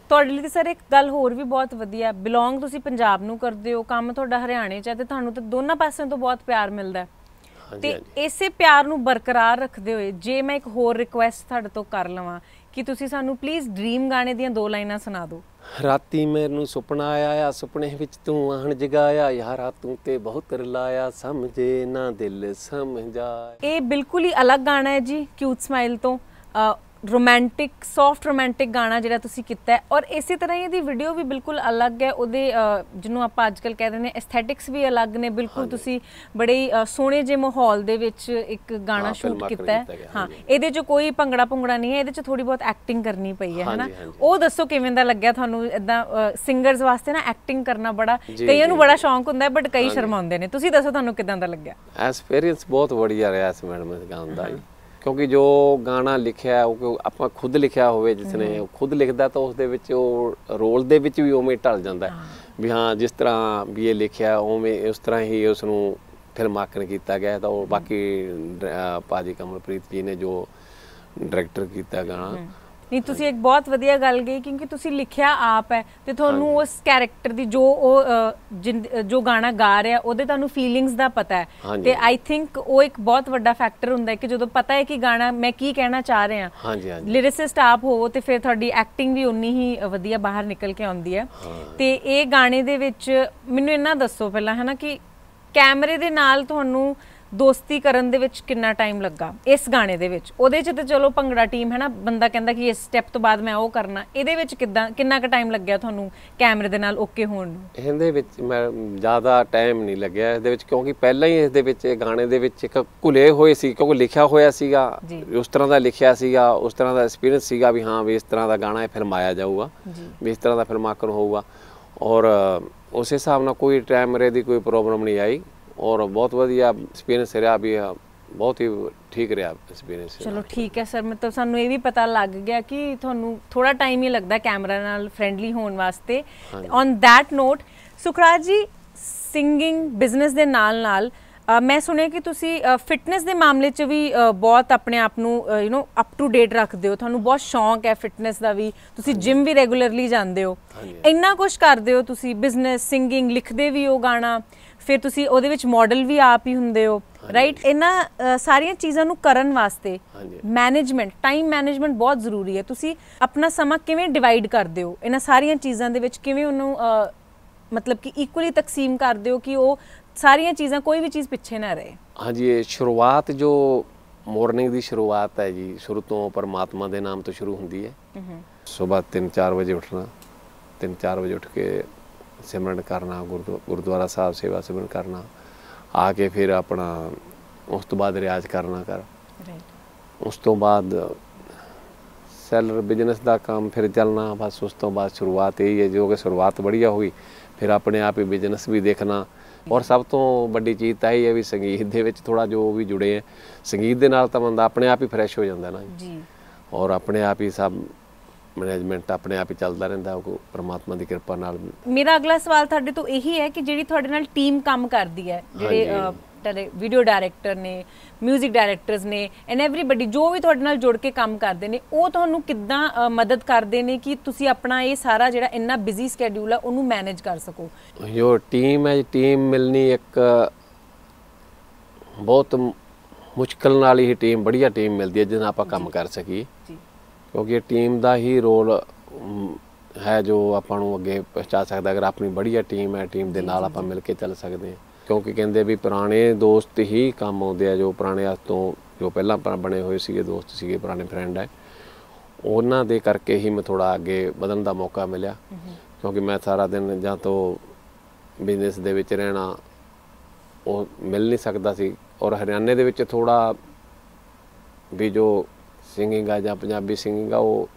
ਤੁਹਾਡੇ ਲਈ ਸਰ ਇੱਕ ਗੱਲ ਹੋਰ ਵੀ ਬਹੁਤ ਵਧੀਆ ਬਿਲੋਂਗ ਤੁਸੀਂ ਪੰਜਾਬ ਨੂੰ ਕਰਦੇ ਹੋ ਕੰਮ ਤੁਹਾਡਾ ਹਰਿਆਣੇ 'ਚ ਹੈ ਤੇ ਤੁਹਾਨੂੰ ਤਾਂ ਦੋਨਾਂ ਪਾਸਿਆਂ ਤੋਂ ਬਹੁਤ ਪਿਆਰ ਮਿਲਦਾ ਹੈ ਤੇ ਇਸੇ ਪਿਆਰ ਨੂੰ ਬਰਕਰਾਰ ਰੱਖਦੇ ਹੋਏ ਜੇ ਮੈਂ ਇੱਕ ਹੋਰ ਰਿਕੁਐਸਟ ਤੁਹਾਡੇ ਤੋਂ ਕਰ ਲਵਾਂ ਕਿ ਤੁਸੀਂ ਸਾਨੂੰ ਪਲੀਜ਼ ਡ੍ਰੀਮ ਗਾਣੇ ਦੀਆਂ ਦੋ ਲਾਈਨਾਂ ਸੁਣਾ ਦਿਓ ਰਾਤੀ ਮੈਨੂੰ ਸੁਪਨਾ ਆਇਆ ਸੁਪਨੇ ਵਿੱਚ ਤੂੰ ਆਣ ਜਗਾਇਆ ਯਾਰਾ ਤੂੰ ਤੇ ਬਹੁਤ ਰਲਾਇਆ ਸਮਝੇ ਨਾ ਦਿਲ ਸਮਝਾ ਇਹ ਬਿਲਕੁਲ ਹੀ ਅਲੱਗ ਗਾਣਾ ਹੈ ਜੀ ਕਿਊਟ ਸਮਾਈਲ ਤੋਂ ਰੋਮਾਂਟਿਕ ਸੌਫਟ ਰੋਮਾਂਟਿਕ ਗਾਣਾ ਜਿਹੜਾ ਤੁਸੀਂ ਕੀਤਾ ਔਰ ਇਸੇ ਤਰ੍ਹਾਂ ਹੀ ਇਹਦੀ ਵੀਡੀਓ ਵੀ ਬਿਲਕੁਲ ਅਲੱਗ ਹੈ ਉਹਦੇ ਜਿਹਨੂੰ ਆਪਾਂ ਅੱਜਕੱਲ ਕਹਿੰਦੇ ਨੇ ਐਸਥੈਟਿਕਸ ਵੀ ਅਲੱਗ ਨੇ ਬਿਲਕੁਲ ਤੁਸੀਂ ਬੜੇ ਸੋਹਣੇ ਜਿਹੇ ਮਾਹੌਲ ਦੇ ਵਿੱਚ ਇੱਕ ਗਾਣਾ ਸ਼ੂਟ ਕੀਤਾ ਹਾਂ ਇਹਦੇ 'ਚ ਕੋਈ ਭੰਗੜਾ ਪੁੰਗੜਾ ਨਹੀਂ ਹੈ ਇਹਦੇ 'ਚ ਥੋੜੀ ਬਹੁਤ ਐਕਟਿੰਗ ਕਰਨੀ ਪਈ ਹੈ ਹਨਾ ਉਹ ਦੱਸੋ ਕਿਵੇਂ ਦਾ ਲੱਗਿਆ ਤੁਹਾਨੂੰ ਇਦਾਂ ਸਿੰਗਰਸ ਵਾਸਤੇ ਨਾ ਐਕਟਿੰਗ ਕਰਨਾ ਬੜਾ ਕਈਆਂ ਨੂੰ ਬੜਾ ਸ਼ੌਂਕ ਹੁੰਦਾ ਬਟ ਕਈ ਸ਼ਰਮਾਉਂਦੇ ਨੇ ਤੁਸੀਂ ਦੱਸੋ ਤੁਹਾਨੂੰ ਕਿਦਾਂ ਦਾ ਲੱਗਿਆ ਐਕਸਪੀਰੀਅੰਸ ਬਹੁਤ ਵਧੀਆ ਰਿਹਾ ਇਸ ਮੈਡਮ ਦੇ ਗਾਣ ਦਾ ਕਿਉਂਕਿ ਜੋ ਗਾਣਾ ਲਿਖਿਆ ਉਹ ਆਪਾਂ ਖੁਦ ਲਿਖਿਆ ਹੋਵੇ ਜਿਸ ਨੇ ਖੁਦ ਲਿਖਦਾ ਤਾਂ ਉਸ ਦੇ ਵਿੱਚ ਉਹ ਰੋਲ ਦੇ ਵਿੱਚ ਵੀ ਉਵੇਂ ਢਲ ਜਾਂਦਾ ਵੀ ਹਾਂ ਜਿਸ ਤਰ੍ਹਾਂ ਵੀ ਇਹ ਲਿਖਿਆ ਉਵੇਂ ਉਸ ਤਰ੍ਹਾਂ ਹੀ ਉਸ ਨੂੰ ਫਿਰ ਮਾਕਨ ਕੀਤਾ ਗਿਆ ਤਾਂ ਉਹ ਬਾਕੀ ਪਾਜੀ ਕਮਲਪ੍ਰੀਤ ਜੀ ਨੇ ਜੋ ਡਾਇਰੈਕਟਰ ਕੀਤਾ ਗਾਣਾ ਨਹੀਂ ਤੁਸੀਂ ਇੱਕ ਬਹੁਤ ਵਧੀਆ ਗੱਲ ਗਈ ਕਿਉਂਕਿ ਤੁਸੀਂ ਲਿਖਿਆ ਆਪ ਹੈ ਤੇ ਤੁਹਾਨੂੰ ਉਸ ਕੈਰੈਕਟਰ ਦੀ ਜੋ ਉਹ ਜੋ ਗਾਣਾ ਗਾ ਰਿਹਾ ਉਹਦੇ ਤੁਹਾਨੂੰ ਫੀਲਿੰਗਸ ਦਾ ਪਤਾ ਹੈ ਤੇ ਆਈ ਥਿੰਕ ਉਹ ਇੱਕ ਬਹੁਤ ਵੱਡਾ ਫੈਕਟਰ ਹੁੰਦਾ ਹੈ ਕਿ ਜਦੋਂ ਪਤਾ ਹੈ ਕਿ ਗਾਣਾ ਮੈਂ ਕੀ ਕਹਿਣਾ ਚਾਹ ਰਿਹਾ ਹਾਂ ਲਿਰਿਸਟ ਲਿਰਿਸਿਸਟ ਆਪ ਹੋਵੋ ਤੇ ਫਿਰ ਤੁਹਾਡੀ ਐਕਟਿੰਗ ਵੀ ਉਨੀ ਹੀ ਵਧੀਆ ਬਾਹਰ ਨਿਕਲ ਕੇ ਆਉਂਦੀ ਹੈ ਤੇ ਇਹ ਗਾਣੇ ਦੇ ਵਿੱਚ ਮੈਨੂੰ ਇਹਨਾਂ ਦੱਸੋ ਪਹਿਲਾਂ ਹੈ ਨਾ ਕਿ ਕੈਮਰੇ ਦੇ ਨਾਲ ਤੁਹਾਨੂੰ ਦੋਸਤੀ ਕਰਨ ਦੇ ਵਿੱਚ ਕਿੰਨਾ ਟਾਈਮ ਲੱਗਾ ਇਸ ਗਾਣੇ ਦੇ ਵਿੱਚ ਉਹਦੇ 'ਚ ਤੇ ਚਲੋ ਭੰਗੜਾ ਟੀਮ ਹੈ ਨਾ ਬੰਦਾ ਕਹਿੰਦਾ ਕਿ ਇਸ ਸਟੈਪ ਤੋਂ ਬਾਅਦ ਮੈਂ ਉਹ ਕਰਨਾ ਇਹਦੇ ਵਿੱਚ ਕਿਦਾਂ ਕਿੰਨਾ ਕੁ ਟਾਈਮ ਲੱਗਿਆ ਤੁਹਾਨੂੰ ਕੈਮਰੇ ਦੇ ਨਾਲ ਓਕੇ ਹੋਣ ਨੂੰ ਇਹਦੇ ਵਿੱਚ ਮੈਂ ਜ਼ਿਆਦਾ ਟਾਈਮ ਨਹੀਂ ਲੱਗਿਆ ਇਹਦੇ ਵਿੱਚ ਕਿਉਂਕਿ ਪਹਿਲਾਂ ਹੀ ਇਸ ਦੇ ਵਿੱਚ ਇਹ ਗਾਣੇ ਦੇ ਵਿੱਚ ਇੱਕ ਘੁਲੇ ਹੋਏ ਸੀ ਕਿਉਂਕਿ ਲਿਖਿਆ ਹੋਇਆ ਸੀਗਾ ਉਸ ਤਰ੍ਹਾਂ ਦਾ ਲਿਖਿਆ ਸੀਗਾ ਉਸ ਤਰ੍ਹਾਂ ਦਾ ਐਕਸਪੀਰੀਅੰਸ ਸੀਗਾ ਵੀ ਹਾਂ ਵੀ ਇਸ ਤਰ੍ਹਾਂ ਦਾ ਗਾਣਾ ਇਹ ਫਿਲਮਾਇਆ ਜਾਊਗਾ ਵੀ ਇਸ ਤਰ੍ਹਾਂ ਦਾ ਫਿਲਮਾਕਰ ਹੋਊਗਾ ਔਰ ਉਸੇ ਹਿਸਾਬ ਨਾਲ ਕੋਈ ਟਾਈਮ ਰੇ ਦੀ ਕੋਈ ਪ੍ਰੋਬਲਮ ਨਹੀਂ ਆਈ ਔਰ ਬਹੁਤ ਵਧੀਆ ਐਕਸਪੀਰੀਅੰਸ ਰਿਹਾ ਵੀ ਬਹੁਤ ਹੀ ਠੀਕ ਰਿਹਾ ਐਕਸਪੀਰੀਅੰਸ ਚਲੋ ਠੀਕ ਹੈ ਸਰ ਮਤਲਬ ਸਾਨੂੰ ਇਹ ਵੀ ਪਤਾ ਲੱਗ ਗਿਆ ਕਿ ਤੁਹਾਨੂੰ ਥੋੜਾ ਟਾਈਮ ਹੀ ਲੱਗਦਾ ਕੈਮਰਾ ਨਾਲ ਫ੍ਰੈਂਡਲੀ ਹੋਣ ਵਾਸਤੇ ਔਨ ਥੈਟ ਨੋਟ ਸੁਖਰਾਜ ਜੀ ਸਿੰਗਿੰਗ ਬਿਜ਼ਨਸ ਦੇ ਨਾਲ ਨਾਲ ਮੈਂ ਸੁਣਿਆ ਕਿ ਤੁਸੀਂ ਫਿਟਨੈਸ ਦੇ ਮਾਮਲੇ 'ਚ ਵੀ ਬਹੁਤ ਆਪਣੇ ਆਪ ਨੂੰ you know up to date ਰੱਖਦੇ ਹੋ ਤੁਹਾਨੂੰ ਬਹੁਤ ਸ਼ੌਂਕ ਹੈ ਫਿਟਨੈਸ ਦਾ ਵੀ ਤੁਸੀਂ ਜਿਮ ਵੀ ਰੈਗੂਲਰਲੀ ਜਾਂਦੇ ਹੋ ਇੰਨਾ ਕੁਝ ਕਰਦੇ ਹੋ ਤੁਸੀਂ ਬਿਜ਼ਨਸ ਸਿੰਗਿੰਗ ਲਿਖਦੇ ਵੀ ਹੋ ਗਾਣਾ ਫਿਰ ਤੁਸੀਂ ਉਹਦੇ ਵਿੱਚ ਮਾਡਲ ਵੀ ਆਪ ਹੀ ਹੁੰਦੇ ਹੋ ਰਾਈਟ ਇਹਨਾਂ ਸਾਰੀਆਂ ਚੀਜ਼ਾਂ ਨੂੰ ਕਰਨ ਵਾਸਤੇ ਮੈਨੇਜਮੈਂਟ ਟਾਈਮ ਮੈਨੇਜਮੈਂਟ ਬਹੁਤ ਜ਼ਰੂਰੀ ਹੈ ਤੁਸੀਂ ਆਪਣਾ ਸਮਾਂ ਕਿਵੇਂ ਡਿਵਾਈਡ ਕਰਦੇ ਹੋ ਇਹਨਾਂ ਸਾਰੀਆਂ ਚੀਜ਼ਾਂ ਦੇ ਵਿੱਚ ਕਿਵੇਂ ਉਹਨੂੰ ਮਤਲਬ ਕਿ ਇਕੁਅਲੀ ਤਕਸੀਮ ਕਰਦੇ ਹੋ ਕਿ ਉਹ ਸਾਰੀਆਂ ਚੀਜ਼ਾਂ ਕੋਈ ਵੀ ਚੀਜ਼ ਪਿੱਛੇ ਨਾ ਰਹੇ ਹਾਂਜੀ ਇਹ ਸ਼ੁਰੂਆਤ ਜੋ ਮਾਰਨਿੰਗ ਦੀ ਸ਼ੁਰੂਆਤ ਹੈ ਜੀ ਸ਼ੁਰੂ ਤੋਂ ਪਰਮਾਤਮਾ ਦੇ ਨਾਮ ਤੋਂ ਸ਼ੁਰੂ ਹੁੰਦੀ ਹੈ ਸਵੇਰ 3-4 ਵਜੇ ਉੱਠਣਾ 3-4 ਵਜੇ ਉੱਠ ਕੇ ਸਿਮਰਨ ਕਰਨਾ ਗੁਰਦੁਆਰਾ ਸਾਹਿਬ ਸੇਵਾ ਸਿਮਰਨ ਕਰਨਾ ਆ ਕੇ ਫਿਰ ਆਪਣਾ ਉਸ ਤੋਂ ਬਾਅਦ ਰਿਆਜ਼ ਕਰਨਾ ਕਰ ਉਸ ਤੋਂ ਬਾਅਦ ਸੈਲਰ ਬਿਜ਼ਨਸ ਦਾ ਕੰਮ ਫਿਰ ਚੱਲਣਾ ਬਸ ਉਸ ਤੋਂ ਬਾਅਦ ਸ਼ੁਰੂਆਤ ਇਹ ਹੈ ਜੋ ਕਿ ਸ਼ੁਰੂਆਤ ਬੜੀਆ ਹੋਈ ਫਿਰ ਆਪਣੇ ਆਪ ਹੀ ਬਿਜ਼ਨਸ ਵੀ ਦੇਖਣਾ ਔਰ ਸਭ ਤੋਂ ਵੱਡੀ ਚੀਜ਼ ਤਾਂ ਇਹ ਹੈ ਵੀ ਸੰਗੀਤ ਦੇ ਵਿੱਚ ਥੋੜਾ ਜੋ ਵੀ ਜੁੜੇ ਹੈ ਸੰਗੀਤ ਦੇ ਨਾਲ ਤਾਂ ਬੰਦਾ ਆਪਣੇ ਆਪ ਹੀ ਫਰੈਸ਼ ਹੋ ਜਾਂਦਾ ਨਾ ਜੀ ਔਰ ਆਪਣੇ ਆਪ ਹੀ ਸਭ ਮੈਨੇਜਮੈਂਟ ਆਪਣੇ ਆਪ ਹੀ ਚੱਲਦਾ ਰਹਿੰਦਾ ਉਹ ਪਰਮਾਤਮਾ ਦੀ ਕਿਰਪਾ ਨਾਲ ਮੇਰਾ ਅਗਲਾ ਸਵਾਲ ਤੁਹਾਡੇ ਤੋਂ ਇਹੀ ਹੈ ਕਿ ਜਿਹੜੀ ਤੁਹਾਡੇ ਨਾਲ ਟੀਮ ਕੰਮ ਕਰਦੀ ਹੈ ਜਿਹੜੇ ਤੁਹਾਡੇ ਵੀਡੀਓ ਡਾਇਰੈਕਟਰ ਨੇ 뮤직 ਡਾਇਰੈਕਟਰਸ ਨੇ ਐਂਡ एवरीवन ਜੋ ਵੀ ਤੁਹਾਡੇ ਨਾਲ ਜੁੜ ਕੇ ਕੰਮ ਕਰਦੇ ਨੇ ਉਹ ਤੁਹਾਨੂੰ ਕਿੱਦਾਂ ਮਦਦ ਕਰਦੇ ਨੇ ਕਿ ਤੁਸੀਂ ਆਪਣਾ ਇਹ ਸਾਰਾ ਜਿਹੜਾ ਇੰਨਾ ਬਿਜ਼ੀ ਸਕੇਡਿਊਲ ਆ ਉਹਨੂੰ ਮੈਨੇਜ ਕਰ ਸਕੋ ਯੋ ਟੀਮ ਹੈ ਟੀਮ ਮਿਲਣੀ ਇੱਕ ਬਹੁਤ ਮੁਸ਼ਕਲ ਨਾਲ ਹੀ ਟੀਮ ਵਧੀਆ ਟੀਮ ਮਿਲਦੀ ਹੈ ਜਿਹਨਾਂ ਆਪਾਂ ਕੰਮ ਕਰ ਸਕੀਏ ਜੀ ਕਿਉਂਕਿ ਟੀਮ ਦਾ ਹੀ ਰੋਲ ਹੈ ਜੋ ਆਪਾਂ ਨੂੰ ਅੱਗੇ ਪਹੁੰਚਾ ਸਕਦਾ ਅਗਰ ਆਪਣੀ ਬੜੀਆ ਟੀਮ ਹੈ ਟੀਮ ਦੇ ਨਾਲ ਆਪਾਂ ਮਿਲ ਕੇ ਚੱਲ ਸਕਦੇ ਹਾਂ ਕਿਉਂਕਿ ਕਹਿੰਦੇ ਵੀ ਪੁਰਾਣੇ ਦੋਸਤ ਹੀ ਕੰਮ ਆਉਂਦੇ ਆ ਜੋ ਪੁਰਾਣੇ ਹੱਥ ਤੋਂ ਜੋ ਪਹਿਲਾਂ ਬਣੇ ਹੋਏ ਸੀਗੇ ਦੋਸਤ ਸੀਗੇ ਪੁਰਾਣੇ ਫਰੈਂਡ ਹੈ ਉਹਨਾਂ ਦੇ ਕਰਕੇ ਹੀ ਮੈਂ ਥੋੜਾ ਅੱਗੇ ਵਧਣ ਦਾ ਮੌਕਾ ਮਿਲਿਆ ਕਿਉਂਕਿ ਮੈਂ ਸਾਰਾ ਦਿਨ ਜਾਂ ਤੋਂ ਬਿਜ਼ਨਸ ਦੇ ਵਿੱਚ ਰਹਿਣਾ ਉਹ ਮਿਲ ਨਹੀਂ ਸਕਦਾ ਸੀ ਔਰ ਹਰਿਆਣੇ ਦੇ ਵਿੱਚ ਥੋੜਾ ਵੀ ਜੋ ਸਿੰਗਿੰਗ ਆ ਜਾਂ ਪੰਜਾਬੀ ਸਿੰਗਿੰਗ ਆ ਉਹ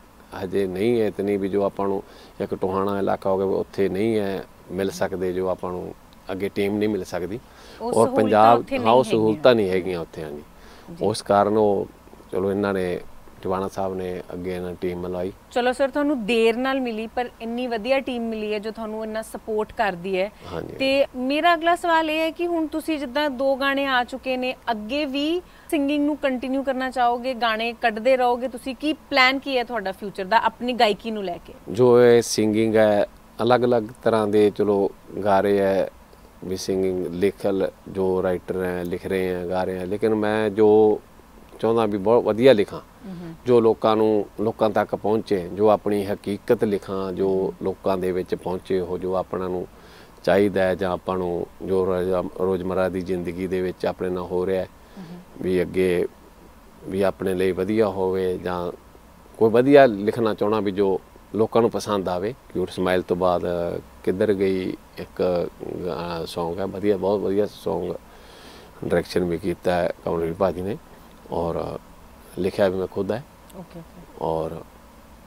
ਹਜੇ ਨਹੀਂ ਹੈ ਇਤਨੀ ਵੀ ਜੋ ਆਪਾਂ ਨੂੰ ਇੱਕ ਟੋਹਾਣਾ ਇਲਾਕਾ ਹੋ ਗਿਆ ਉੱਥੇ ਨਹੀਂ ਹੈ ਮਿਲ ਸਕਦੇ ਜੋ ਆਪਾਂ ਨੂੰ ਅੱਗੇ ਟੀਮ ਨਹੀਂ ਮਿਲ ਸਕਦੀ ਔਰ ਪੰਜਾਬ ਹਾਂ ਸਹੂਲਤਾਂ ਨਹੀਂ ਹੈਗੀਆਂ ਉੱਥੇ ਹਾਂਜੀ ਉਸ ਕਾਰਨ ਉਹ ਚਲੋ ਇਹਨਾਂ ਨੇ ਜਵਾਨਾ ਸਾਹਿਬ ਨੇ ਅੱਗੇ ਨਾਲ ਟੀਮ ਲਾਈ ਚਲੋ ਸਰ ਤੁਹਾਨੂੰ ਦੇਰ ਨਾਲ ਮਿਲੀ ਪਰ ਇੰਨੀ ਵਧੀਆ ਟੀਮ ਮਿਲੀ ਹੈ ਜੋ ਤੁਹਾਨੂੰ ਇੰਨਾ ਸਪੋਰਟ ਕਰਦੀ ਹੈ ਤੇ ਮੇਰਾ ਅਗਲਾ ਸਵਾਲ ਇਹ ਹੈ ਕਿ ਹੁਣ ਤੁਸੀਂ ਜਿੱਦਾਂ ਦੋ ਗਾਣੇ ਆ ਚੁੱਕੇ ਨੇ ਅੱਗੇ ਵੀ ਸਿੰਗਿੰਗ ਨੂੰ ਕੰਟੀਨਿਊ ਕਰਨਾ ਚਾਹੋਗੇ ਗਾਣੇ ਕੱਢਦੇ ਰਹੋਗੇ ਤੁਸੀਂ ਕੀ ਪਲਾਨ ਕੀ ਹੈ ਤੁਹਾਡਾ ਫਿਊਚਰ ਦਾ ਆਪਣੀ ਗਾਇਕੀ ਨੂੰ ਲੈ ਕੇ ਜੋ ਇਹ ਸਿੰਗਿੰਗ ਹੈ ਅਲੱਗ-ਅਲੱਗ ਤਰ੍ਹਾਂ ਦੇ ਚਲੋ ਗਾ ਰਹੇ ਹੈ ਵੀ ਸਿੰਗਿੰਗ ਲਿਖਲ ਜੋ ਰਾਈਟਰ ਹੈ ਲਿਖ ਰਹੇ ਹੈ ਗਾ ਰਹੇ ਹੈ ਲੇਕਿਨ ਮੈਂ ਜੋ ਚਾਹੁੰਦਾ ਵੀ ਬਹੁਤ ਵਧੀਆ ਲਿਖਾਂ ਜੋ ਲੋਕਾਂ ਨੂੰ ਲੋਕਾਂ ਤੱਕ ਪਹੁੰਚੇ ਜੋ ਆਪਣੀ ਹਕੀਕਤ ਲਿਖਾਂ ਜੋ ਲੋਕਾਂ ਦੇ ਵਿੱਚ ਪਹੁੰਚੇ ਉਹ ਜੋ ਆਪਣਾ ਨੂੰ ਚਾਹੀਦਾ ਹੈ ਜਾਂ ਆਪਾਂ ਨੂੰ ਜੋ ਰੋਜ਼ਮਰਾ ਦੀ ਜ਼ਿੰਦਗੀ ਦੇ ਵਿੱਚ ਆਪਣੇ ਨਾਲ ਹੋ ਰਿਹਾ ਵੀ ਅੱਗੇ ਵੀ ਆਪਣੇ ਲਈ ਵਧੀਆ ਹੋਵੇ ਜਾਂ ਕੋਈ ਵਧੀਆ ਲਿਖਣਾ ਚਾਹਣਾ ਵੀ ਜੋ ਲੋਕਾਂ ਨੂੰ ਪਸੰਦ ਆਵੇ ਕਿਊਟ ਸਮਾਈਲ ਤੋਂ ਬਾਅਦ ਕਿੱਧਰ ਗਈ ਇੱਕ ਸੌਂਗ ਹੈ ਵਧੀਆ ਬਹੁਤ ਵਧੀਆ ਸੌਂਗ ਡਾਇਰੈਕਸ਼ਨ ਵੀ ਕੀਤਾ ਹੈ ਕਮਲਵੀਰ ਭਾਜੀ ਨੇ ਔਰ ਲਿਖਿਆ ਵੀ ਮੈਂ ਖੁਦ ਹੈ ਓਕੇ ਔਰ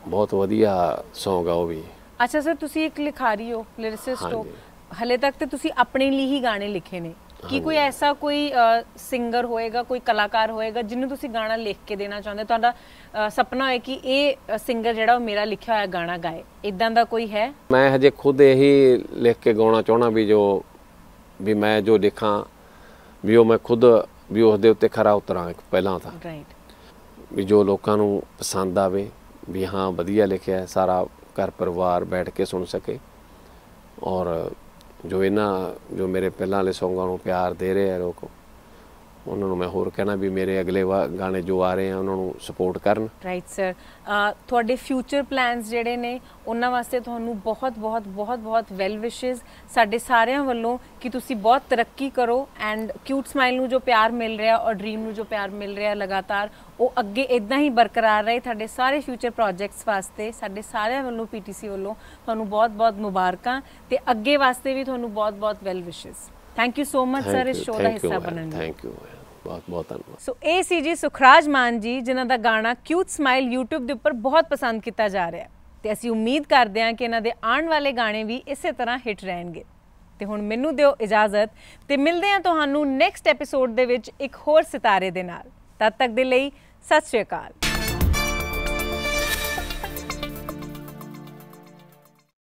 ਬਹੁਤ ਵਧੀਆ Song ਆ ਉਹ ਵੀ ਅੱਛਾ ਸਰ ਤੁਸੀਂ ਇੱਕ ਲਿਖਾਰੀ ਹੋ ਲਿਰਿਸਟ ਹੋ ਹਲੇ ਤੱਕ ਤੇ ਤੁਸੀਂ ਆਪਣੇ ਲਈ ਹੀ ਗਾਣੇ ਲਿਖੇ ਨੇ ਕੀ ਕੋਈ ਐਸਾ ਕੋਈ ਸਿੰਗਰ ਹੋਏਗਾ ਕੋਈ ਕਲਾਕਾਰ ਹੋਏਗਾ ਜਿਹਨੂੰ ਤੁਸੀਂ ਗਾਣਾ ਲਿਖ ਕੇ ਦੇਣਾ ਚਾਹੁੰਦੇ ਤੁਹਾਡਾ ਸੁਪਨਾ ਹੈ ਕਿ ਇਹ ਸਿੰਗਰ ਜਿਹੜਾ ਉਹ ਮੇਰਾ ਲਿਖਿਆ ਹੋਇਆ ਗਾਣਾ ਗਾਏ ਇਦਾਂ ਦਾ ਕੋਈ ਹੈ ਮੈਂ ਹਜੇ ਖੁਦ ਇਹੀ ਲਿਖ ਕੇ ਗਾਉਣਾ ਚਾਹਣਾ ਵੀ ਜੋ ਵੀ ਮੈਂ ਜੋ ਲਿਖਾਂ ਵੀ ਉਹ ਮੈਂ ਖੁਦ ਵੀ ਉਸ ਦੇ ਉੱਤੇ ਖਰਾ ਇੱਕ ਪਹਿਲਾਂ ਤਾਂ ਰਾਈਟ ਵੀ ਜੋ ਲੋਕਾਂ ਨੂੰ ਪਸੰਦ ਆਵੇ ਵੀ ਹਾਂ ਵਧੀਆ ਲਿਖਿਆ ਸਾਰਾ ਘਰ ਪਰਿਵਾਰ ਬੈਠ ਕੇ ਸੁਣ ਸਕੇ ਔਰ ਜੋ ਇਹਨਾਂ ਜੋ ਮੇਰੇ ਪਹਿਲਾਂ ਵਾਲੇ ਸੌਂਗਾਂ ਨੂੰ ਪਿਆਰ ਦੇ ਰਹੇ ਆ ਲੋਕੋ ਉਹਨਾਂ ਨੂੰ ਮੈਂ ਹੋਰ ਕਹਿਣਾ ਵੀ ਮੇਰੇ ਅਗਲੇ ਗਾਣੇ ਜੋ ਆ ਰਹੇ ਆ ਉਹਨਾਂ ਨੂੰ ਸਪੋਰਟ ਕਰਨ ਰਾਈਟ ਸਰ ਤੁਹਾਡੇ ਫਿਊਚਰ ਪਲਾਨਸ ਜਿਹੜੇ ਨੇ ਉਹਨਾਂ ਵਾਸਤੇ ਤੁਹਾਨੂੰ ਬਹੁਤ ਬਹੁਤ ਬਹੁਤ ਬਹੁਤ ਵੈਲ ਵਿਸ਼ੇਸ ਸਾਡੇ ਸਾਰਿਆਂ ਵੱਲੋਂ ਕਿ ਤੁਸੀਂ ਬਹੁਤ ਤਰੱਕੀ ਕਰੋ ਐਂਡ ਕਿਊਟ ਸਮਾਈਲ ਨੂੰ ਜੋ ਪਿਆਰ ਮਿਲ ਰਿਹਾ ਔਰ ਡ੍ਰੀਮ ਨੂੰ ਜੋ ਪਿਆਰ ਮਿਲ ਰਿਹਾ ਲਗਾਤਾਰ ਉਹ ਅੱਗੇ ਇਦਾਂ ਹੀ ਬਰਕਰਾਰ ਰਹੇ ਤੁਹਾਡੇ ਸਾਰੇ ਫਿਊਚਰ ਪ੍ਰੋਜੈਕਟਸ ਵਾਸਤੇ ਸਾਡੇ ਸਾਰਿਆਂ ਵੱਲੋਂ ਪੀਟੀਸੀ ਵੱਲੋਂ ਤੁਹਾਨੂੰ ਬਹੁਤ ਬਹੁਤ ਮੁਬਾਰਕਾਂ ਤੇ ਅੱਗੇ ਵਾਸਤੇ ਵੀ ਤੁਹਾਨੂੰ ਬਹੁਤ ਬਹੁਤ well wishes thank you so much sir ਇਸ ਸ਼ੋਅ ਦਾ ਹਿੱਸਾ ਬਣਨ ਲਈ ਥੈਂਕ ਯੂ ਬਹੁਤ ਬਹੁਤ ਧੰਨਵਾਦ ਸੋ ਏ ਸੀ ਜੀ ਸੁਖਰਾਜ ਮਾਨ ਜੀ ਜਿਨ੍ਹਾਂ ਦਾ ਗਾਣਾ ਕਿਊਟ ਸਮਾਈਲ YouTube ਦੇ ਉੱਪਰ ਬਹੁਤ ਪਸੰਦ ਕੀਤਾ ਜਾ ਰਿਹਾ ਹੈ ਤੇ ਅਸੀਂ ਉਮੀਦ ਕਰਦੇ ਹਾਂ ਕਿ ਇਹਨਾਂ ਦੇ ਆਉਣ ਵਾਲੇ ਗਾਣੇ ਵੀ ਇਸੇ ਤਰ੍ਹਾਂ ਹਿੱਟ ਰਹਿਣਗੇ ਤੇ ਹੁਣ ਮੈਨੂੰ ਦਿਓ ਇਜਾਜ਼ਤ ਤੇ ਮਿਲਦੇ ਹਾਂ ਤੁਹਾਨੂੰ ਨੈਕਸਟ ਐਪੀਸੋਡ ਦੇ ਵਿੱਚ ਇੱਕ ਹੋਰ ਸਿਤਾਰੇ ਦੇ ਨਾਲ ਤਦ ਤੱਕ ਦੇ ਲਈ ਸਤਿ ਸ਼੍ਰੀ ਅਕਾਲ